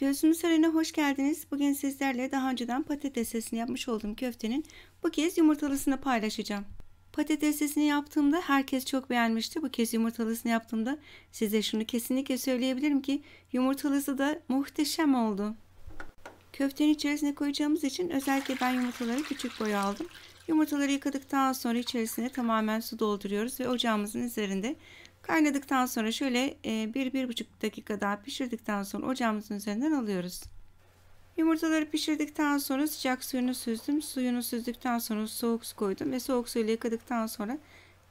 Göğsümüz önüne hoş geldiniz. Bugün sizlerle daha önceden patates sesini yapmış olduğum köftenin bu kez yumurtalısını paylaşacağım. Patates sesini yaptığımda herkes çok beğenmişti. Bu kez yumurtalısını yaptığımda size şunu kesinlikle söyleyebilirim ki yumurtalısı da muhteşem oldu. Köftenin içerisine koyacağımız için özellikle ben yumurtaları küçük boya aldım. Yumurtaları yıkadıktan sonra içerisine tamamen su dolduruyoruz ve ocağımızın üzerinde kaynadıktan sonra şöyle 1-1,5 e, dakika daha pişirdikten sonra ocağımızın üzerinden alıyoruz. Yumurtaları pişirdikten sonra sıcak suyunu süzdüm. Suyunu süzdükten sonra soğuk su koydum ve soğuk suyla yıkadıktan sonra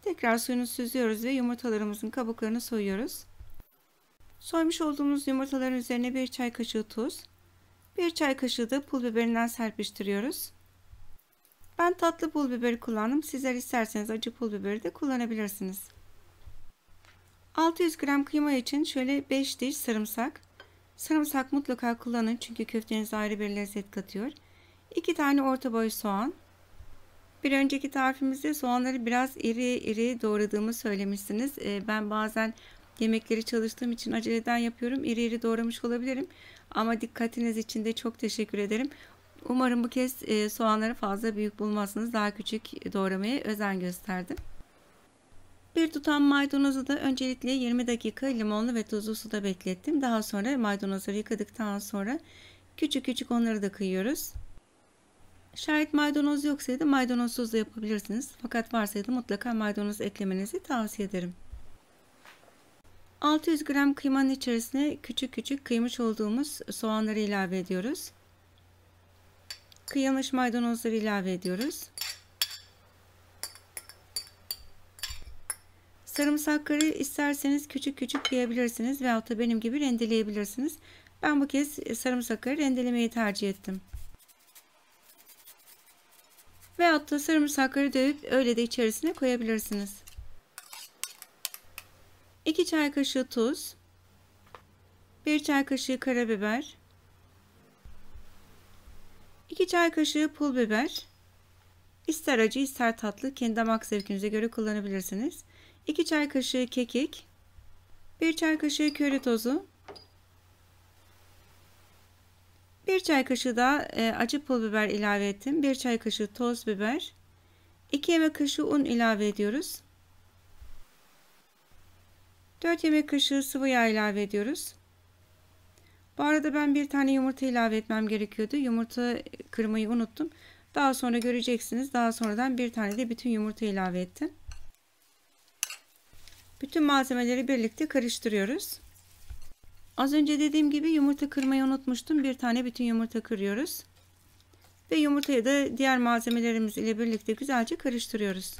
tekrar suyunu süzüyoruz ve yumurtalarımızın kabuklarını soyuyoruz. Soymuş olduğumuz yumurtaların üzerine bir çay kaşığı tuz, bir çay kaşığı da pul biberinden serpiştiriyoruz. Ben tatlı pul biberi kullandım. Sizler isterseniz acı pul biberi de kullanabilirsiniz. 600 gram kıyma için şöyle 5 diş sarımsak. Sarımsak mutlaka kullanın çünkü köftenize ayrı bir lezzet katıyor. 2 tane orta boy soğan. Bir önceki tarifimizde soğanları biraz iri iri doğradığımı söylemişsiniz. Ee, ben bazen yemekleri çalıştığım için aceleden yapıyorum. İri iri doğramış olabilirim. Ama dikkatiniz için de çok teşekkür ederim. Umarım bu kez e, soğanları fazla büyük bulmazsınız. Daha küçük doğramaya özen gösterdim. Bir tutam maydanozu da öncelikle 20 dakika limonlu ve tuzlu suda beklettim. Daha sonra maydanozları yıkadıktan sonra küçük küçük onları da kıyıyoruz. Şayet maydanoz yoksaydı maydanozsuz da yapabilirsiniz. Fakat varsaydı mutlaka maydanoz eklemenizi tavsiye ederim. 600 gram kıymanın içerisine küçük küçük kıymış olduğumuz soğanları ilave ediyoruz kıyılmış maydanozları ilave ediyoruz. Sarımsakları isterseniz küçük küçük kıyabilirsiniz veyahut da benim gibi rendeleyebilirsiniz. Ben bu kez sarımsakları rendelemeyi tercih ettim. Veyahut da sarımsakları dövüp öyle de içerisine koyabilirsiniz. 2 çay kaşığı tuz, 1 çay kaşığı karabiber, 2 çay kaşığı pul biber. İster acı ister tatlı kendi damak zevkinize göre kullanabilirsiniz. 2 çay kaşığı kekik. 1 çay kaşığı köri tozu. 1 çay kaşığı da e, acı pul biber ilave ettim. 1 çay kaşığı toz biber. 2 yemek kaşığı un ilave ediyoruz. 4 yemek kaşığı sıvı yağ ilave ediyoruz. Bu arada ben bir tane yumurta ilave etmem gerekiyordu. Yumurta kırmayı unuttum. Daha sonra göreceksiniz. Daha sonradan bir tane de bütün yumurta ilave ettim. Bütün malzemeleri birlikte karıştırıyoruz. Az önce dediğim gibi yumurta kırmayı unutmuştum. Bir tane bütün yumurta kırıyoruz. Ve yumurtayı da diğer malzemelerimiz ile birlikte güzelce karıştırıyoruz.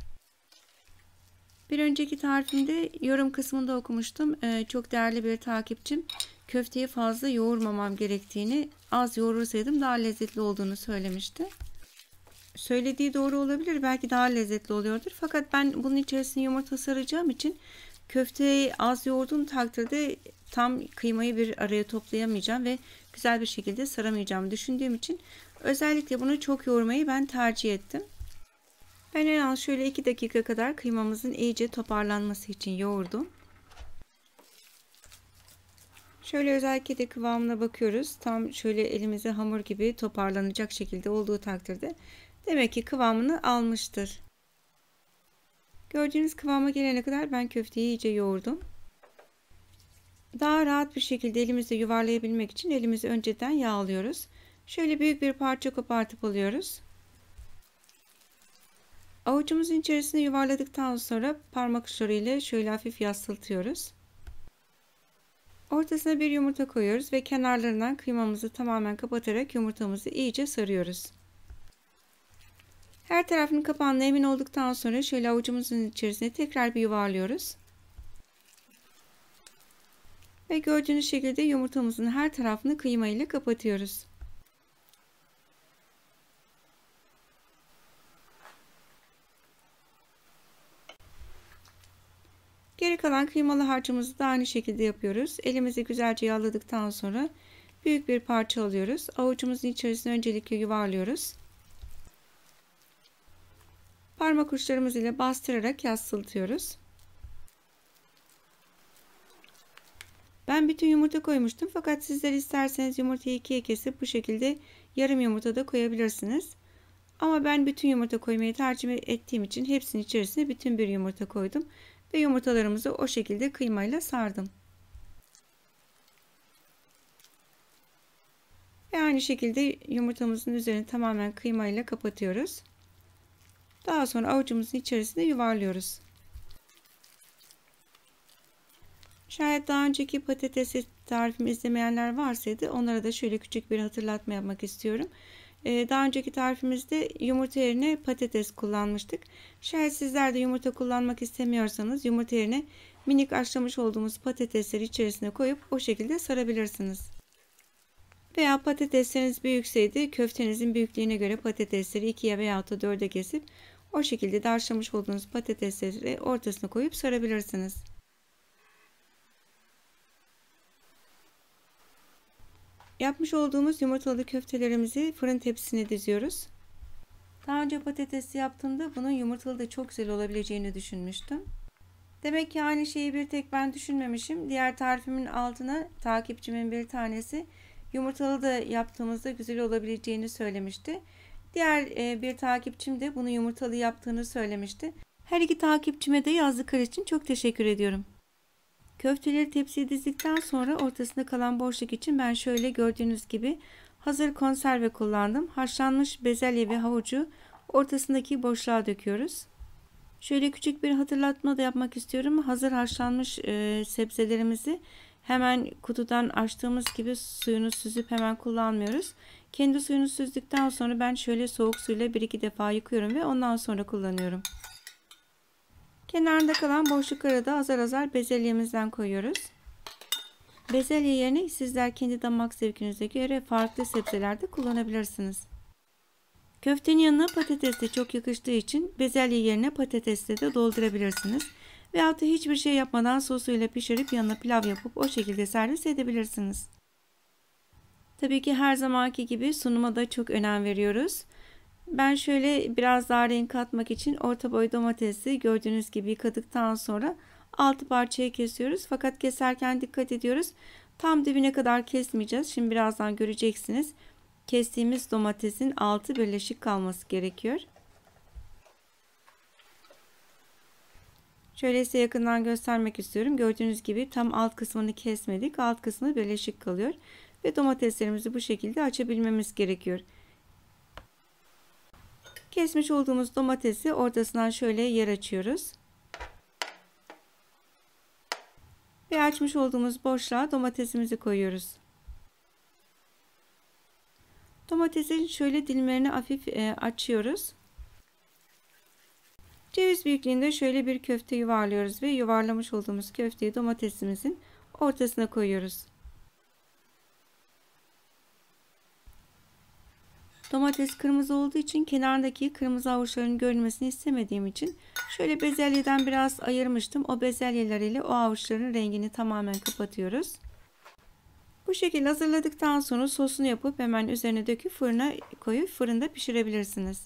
Bir önceki tarifimde yorum kısmında okumuştum. Ee, çok değerli bir takipçim köfteyi fazla yoğurmamam gerektiğini az yoğurursaydım daha lezzetli olduğunu söylemişti. Söylediği doğru olabilir belki daha lezzetli oluyordur fakat ben bunun içerisine yumurta saracağım için köfteyi az yoğurduğum takdirde tam kıymayı bir araya toplayamayacağım ve güzel bir şekilde saramayacağımı düşündüğüm için özellikle bunu çok yoğurmayı ben tercih ettim. Ben en az şöyle 2 dakika kadar kıymamızın iyice toparlanması için yoğurdum. Şöyle özellikle de kıvamına bakıyoruz. Tam şöyle elimize hamur gibi toparlanacak şekilde olduğu takdirde demek ki kıvamını almıştır. Gördüğünüz kıvama gelene kadar ben köfteyi iyice yoğurdum. Daha rahat bir şekilde elimizi yuvarlayabilmek için elimizi önceden yağlıyoruz. Şöyle büyük bir parça kopartıp alıyoruz. Avucumuzun içerisine yuvarladıktan sonra parmak uçları ile şöyle hafif yaslatıyoruz. Ortasına bir yumurta koyuyoruz ve kenarlarından kıymamızı tamamen kapatarak yumurtamızı iyice sarıyoruz. Her tarafını kapağına emin olduktan sonra şöyle avucumuzun içerisine tekrar bir yuvarlıyoruz. Ve gördüğünüz şekilde yumurtamızın her tarafını kıyma ile kapatıyoruz. Geri kalan kıymalı harcımızı da aynı şekilde yapıyoruz. Elimizi güzelce yağladıktan sonra büyük bir parça alıyoruz. Avucumuzun içerisine öncelikle yuvarlıyoruz. Parmak uçlarımız ile bastırarak yassıltıyoruz. Ben bütün yumurta koymuştum fakat sizler isterseniz yumurtayı ikiye kesip bu şekilde yarım yumurta da koyabilirsiniz. Ama ben bütün yumurta koymayı tercih ettiğim için hepsinin içerisine bütün bir yumurta koydum ve yumurtalarımızı o şekilde kıymayla sardım. Ve aynı şekilde yumurtamızın üzerini tamamen kıymayla kapatıyoruz. Daha sonra avucumuzun içerisinde yuvarlıyoruz. Şayet daha önceki patates tarifimi izlemeyenler varsaydı onlara da şöyle küçük bir hatırlatma yapmak istiyorum. Ee, daha önceki tarifimizde yumurta yerine patates kullanmıştık. Şayet sizler de yumurta kullanmak istemiyorsanız yumurta yerine minik açlamış olduğumuz patatesleri içerisine koyup o şekilde sarabilirsiniz. Veya patatesleriniz büyükseydi köftenizin büyüklüğüne göre patatesleri ikiye veya da dörde kesip o şekilde de haşlamış olduğunuz patatesleri ortasına koyup sarabilirsiniz. Yapmış olduğumuz yumurtalı köftelerimizi fırın tepsisine diziyoruz. Daha önce patatesi yaptığımda bunun yumurtalı da çok güzel olabileceğini düşünmüştüm. Demek ki aynı şeyi bir tek ben düşünmemişim. Diğer tarifimin altına takipçimin bir tanesi yumurtalı da yaptığımızda güzel olabileceğini söylemişti. Diğer e, bir takipçim de bunu yumurtalı yaptığını söylemişti. Her iki takipçime de yazdıkları için çok teşekkür ediyorum. Köfteleri tepsiye dizdikten sonra ortasında kalan boşluk için ben şöyle gördüğünüz gibi hazır konserve kullandım. Haşlanmış bezelye ve havucu ortasındaki boşluğa döküyoruz. Şöyle küçük bir hatırlatma da yapmak istiyorum. Hazır haşlanmış e, sebzelerimizi hemen kutudan açtığımız gibi suyunu süzüp hemen kullanmıyoruz. Kendi suyunu süzdükten sonra ben şöyle soğuk suyla bir iki defa yıkıyorum ve ondan sonra kullanıyorum. Kenarında kalan boşluklara da azar azar bezelyemizden koyuyoruz. Bezelye yerine sizler kendi damak zevkinize göre farklı sebzelerde kullanabilirsiniz. Köftenin yanına patates de çok yakıştığı için bezelye yerine patatesle de doldurabilirsiniz. Veyahut da hiçbir şey yapmadan sosuyla pişirip yanına pilav yapıp o şekilde servis edebilirsiniz. Tabii ki her zamanki gibi sunuma da çok önem veriyoruz. Ben şöyle biraz daha renk katmak için orta boy domatesi gördüğünüz gibi yıkadıktan sonra altı parçaya kesiyoruz. Fakat keserken dikkat ediyoruz. Tam dibine kadar kesmeyeceğiz. Şimdi birazdan göreceksiniz. Kestiğimiz domatesin altı birleşik kalması gerekiyor. Şöyle size yakından göstermek istiyorum. Gördüğünüz gibi tam alt kısmını kesmedik. Alt kısmı birleşik kalıyor. Ve domateslerimizi bu şekilde açabilmemiz gerekiyor. Kesmiş olduğumuz domatesi ortasından şöyle yer açıyoruz. Ve açmış olduğumuz boşluğa domatesimizi koyuyoruz. Domatesin şöyle dilimlerini hafif e, açıyoruz. Ceviz büyüklüğünde şöyle bir köfte yuvarlıyoruz ve yuvarlamış olduğumuz köfteyi domatesimizin ortasına koyuyoruz. Domates kırmızı olduğu için kenardaki kırmızı avuçların görünmesini istemediğim için şöyle bezelyeden biraz ayırmıştım. O bezelyeler ile o avuçların rengini tamamen kapatıyoruz. Bu şekilde hazırladıktan sonra sosunu yapıp hemen üzerine döküp fırına koyup fırında pişirebilirsiniz.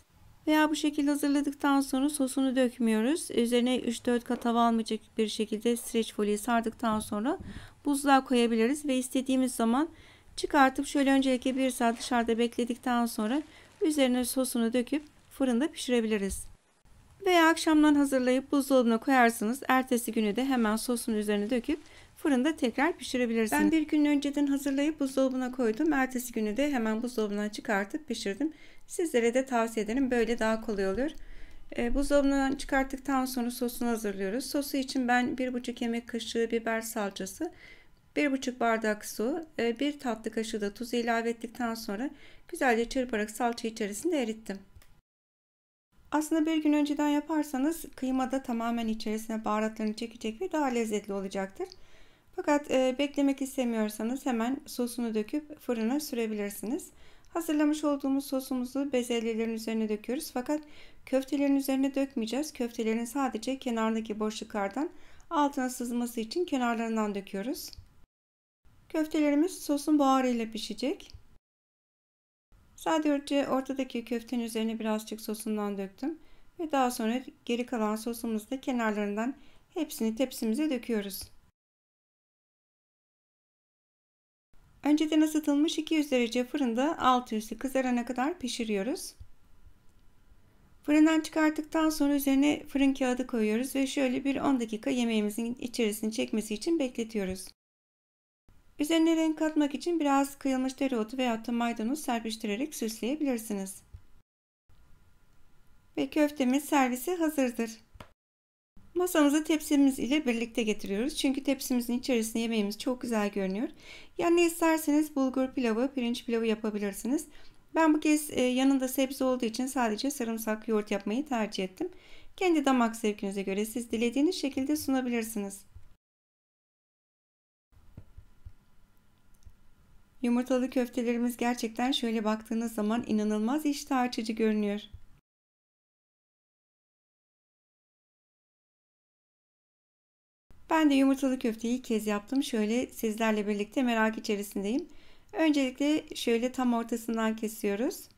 Veya bu şekilde hazırladıktan sonra sosunu dökmüyoruz. Üzerine 3-4 kat hava almayacak bir şekilde streç folyeyi sardıktan sonra buzluğa koyabiliriz ve istediğimiz zaman Çıkartıp şöyle öncelikle bir saat dışarıda bekledikten sonra üzerine sosunu döküp fırında pişirebiliriz. Veya akşamdan hazırlayıp buzdolabına koyarsınız. Ertesi günü de hemen sosun üzerine döküp fırında tekrar pişirebilirsiniz. Ben bir gün önceden hazırlayıp buzdolabına koydum. Ertesi günü de hemen buzdolabından çıkartıp pişirdim. Sizlere de tavsiye ederim. Böyle daha kolay oluyor. E, buzdolabından çıkarttıktan sonra sosunu hazırlıyoruz. Sosu için ben 1,5 yemek kaşığı biber salçası 1,5 bardak su, 1 e, tatlı kaşığı da tuzu ilave ettikten sonra güzelce çırparak salça içerisinde erittim. Aslında bir gün önceden yaparsanız kıyma da tamamen içerisine baharatlarını çekecek ve daha lezzetli olacaktır. Fakat e, beklemek istemiyorsanız hemen sosunu döküp fırına sürebilirsiniz. Hazırlamış olduğumuz sosumuzu bezelyelerin üzerine döküyoruz. Fakat köftelerin üzerine dökmeyeceğiz. Köftelerin sadece kenardaki boşluklardan altına sızması için kenarlarından döküyoruz. Köftelerimiz sosun buharıyla pişecek. Sadece ortadaki köftenin üzerine birazcık sosundan döktüm. Ve daha sonra geri kalan sosumuzu da kenarlarından hepsini tepsimize döküyoruz. Önceden ısıtılmış 200 derece fırında alt üstü kızarana kadar pişiriyoruz. Fırından çıkarttıktan sonra üzerine fırın kağıdı koyuyoruz ve şöyle bir 10 dakika yemeğimizin içerisini çekmesi için bekletiyoruz. Üzerine renk katmak için biraz kıyılmış dereotu veya da maydanoz serpiştirerek süsleyebilirsiniz. Ve köftemiz servisi hazırdır. Masamızı tepsimiz ile birlikte getiriyoruz. Çünkü tepsimizin içerisinde yemeğimiz çok güzel görünüyor. Yani isterseniz bulgur pilavı, pirinç pilavı yapabilirsiniz. Ben bu kez e, yanında sebze olduğu için sadece sarımsak yoğurt yapmayı tercih ettim. Kendi damak zevkinize göre siz dilediğiniz şekilde sunabilirsiniz. Yumurtalı köftelerimiz gerçekten şöyle baktığınız zaman inanılmaz iştah açıcı görünüyor. Ben de yumurtalı köfteyi ilk kez yaptım. Şöyle sizlerle birlikte merak içerisindeyim. Öncelikle şöyle tam ortasından kesiyoruz.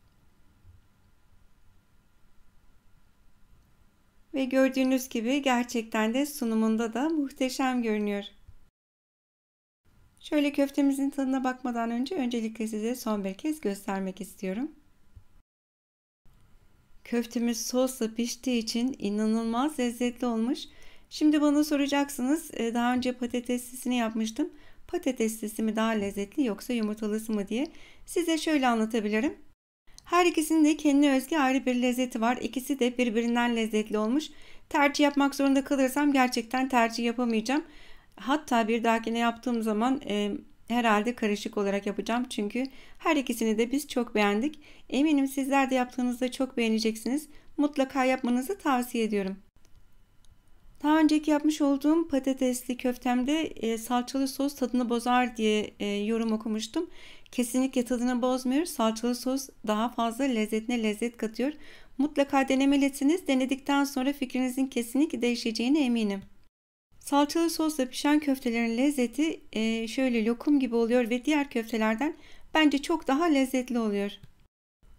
Ve gördüğünüz gibi gerçekten de sunumunda da muhteşem görünüyor. Şöyle köftemizin tadına bakmadan önce öncelikle size son bir kez göstermek istiyorum. Köftemiz sosla piştiği için inanılmaz lezzetli olmuş. Şimdi bana soracaksınız e, daha önce patateslisini yapmıştım. Patateslisi mi daha lezzetli yoksa yumurtalısı mı diye. Size şöyle anlatabilirim. Her ikisinin de kendine özgü ayrı bir lezzeti var. İkisi de birbirinden lezzetli olmuş. Tercih yapmak zorunda kalırsam gerçekten tercih yapamayacağım. Hatta bir dahakine yaptığım zaman e, herhalde karışık olarak yapacağım. Çünkü her ikisini de biz çok beğendik. Eminim sizler de yaptığınızda çok beğeneceksiniz. Mutlaka yapmanızı tavsiye ediyorum. Daha önceki yapmış olduğum patatesli köftemde e, salçalı sos tadını bozar diye e, yorum okumuştum. Kesinlikle tadını bozmuyor. Salçalı sos daha fazla lezzetine lezzet katıyor. Mutlaka denemelisiniz. Denedikten sonra fikrinizin kesinlikle değişeceğine eminim. Salçalı sosla pişen köftelerin lezzeti e, şöyle lokum gibi oluyor ve diğer köftelerden bence çok daha lezzetli oluyor.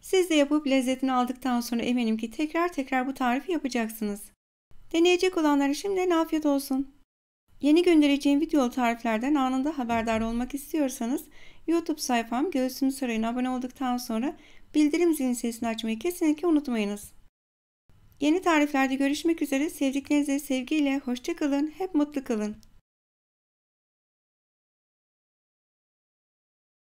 Siz de yapıp lezzetini aldıktan sonra eminim ki tekrar tekrar bu tarifi yapacaksınız. Deneyecek olanlara şimdiden afiyet olsun. Yeni göndereceğim video tariflerden anında haberdar olmak istiyorsanız YouTube sayfam Göğsüm Sarayı'na abone olduktan sonra bildirim zilin sesini açmayı kesinlikle unutmayınız. Yeni tariflerde görüşmek üzere. Sevdiklerinize sevgiyle, hoşçakalın, hep mutlu kalın.